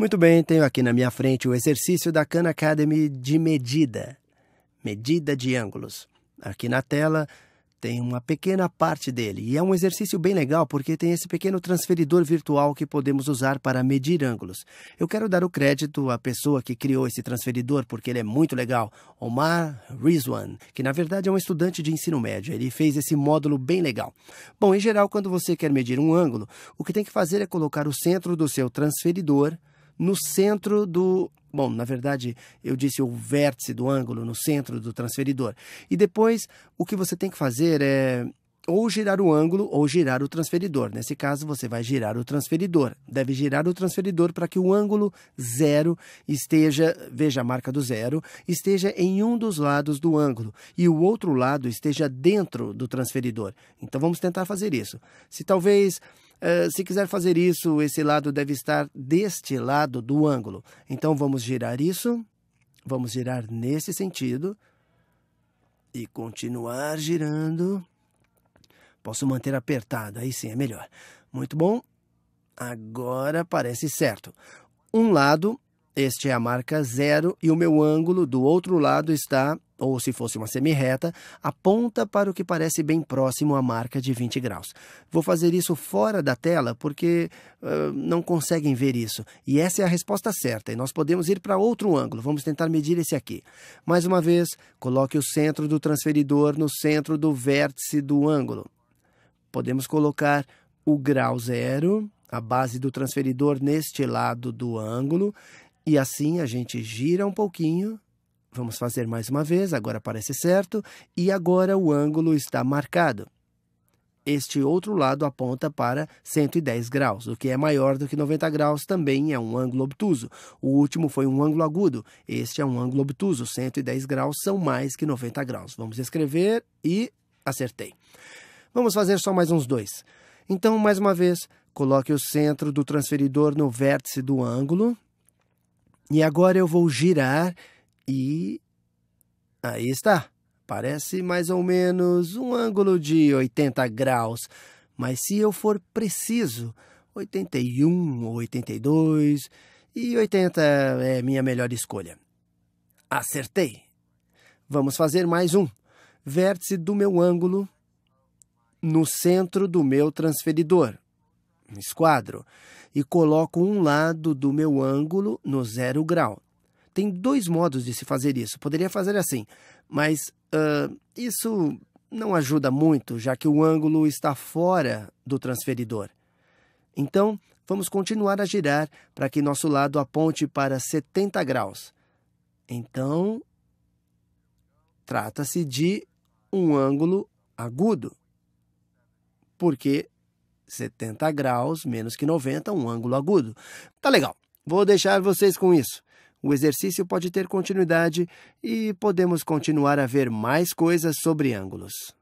Muito bem, tenho aqui na minha frente o exercício da Khan Academy de medida, medida de ângulos. Aqui na tela tem uma pequena parte dele e é um exercício bem legal porque tem esse pequeno transferidor virtual que podemos usar para medir ângulos. Eu quero dar o crédito à pessoa que criou esse transferidor porque ele é muito legal, Omar Rizwan, que na verdade é um estudante de ensino médio. Ele fez esse módulo bem legal. Bom, em geral, quando você quer medir um ângulo, o que tem que fazer é colocar o centro do seu transferidor no centro do. Bom, na verdade, eu disse o vértice do ângulo, no centro do transferidor. E depois, o que você tem que fazer é ou girar o ângulo ou girar o transferidor. Nesse caso, você vai girar o transferidor. Deve girar o transferidor para que o ângulo zero esteja, veja a marca do zero, esteja em um dos lados do ângulo e o outro lado esteja dentro do transferidor. Então vamos tentar fazer isso. Se talvez ah, se quiser fazer isso, esse lado deve estar deste lado do ângulo. Então vamos girar isso, vamos girar nesse sentido e continuar girando. Posso manter apertado, aí sim é melhor. Muito bom. Agora parece certo. Um lado, este é a marca zero e o meu ângulo do outro lado está ou se fosse uma semi-reta, aponta para o que parece bem próximo à marca de 20 graus. Vou fazer isso fora da tela porque uh, não conseguem ver isso. E essa é a resposta certa. E nós podemos ir para outro ângulo. Vamos tentar medir esse aqui. Mais uma vez, coloque o centro do transferidor no centro do vértice do ângulo. Podemos colocar o grau zero, a base do transferidor neste lado do ângulo. E assim a gente gira um pouquinho Vamos fazer mais uma vez, agora parece certo, e agora o ângulo está marcado. Este outro lado aponta para 110 graus, o que é maior do que 90 graus, também é um ângulo obtuso. O último foi um ângulo agudo, este é um ângulo obtuso, 110 graus são mais que 90 graus. Vamos escrever e acertei. Vamos fazer só mais uns dois. Então, mais uma vez, coloque o centro do transferidor no vértice do ângulo. E agora eu vou girar e aí está. Parece mais ou menos um ângulo de 80 graus, mas se eu for preciso, 81 ou 82 e 80 é minha melhor escolha. Acertei! Vamos fazer mais um. Vértice do meu ângulo no centro do meu transferidor. Esquadro. E coloco um lado do meu ângulo no zero grau. Tem dois modos de se fazer isso. Poderia fazer assim, mas uh, isso não ajuda muito, já que o ângulo está fora do transferidor. Então, vamos continuar a girar para que nosso lado aponte para 70 graus. Então, trata-se de um ângulo agudo, porque 70 graus menos que 90 é um ângulo agudo. Tá legal, vou deixar vocês com isso o exercício pode ter continuidade e podemos continuar a ver mais coisas sobre ângulos.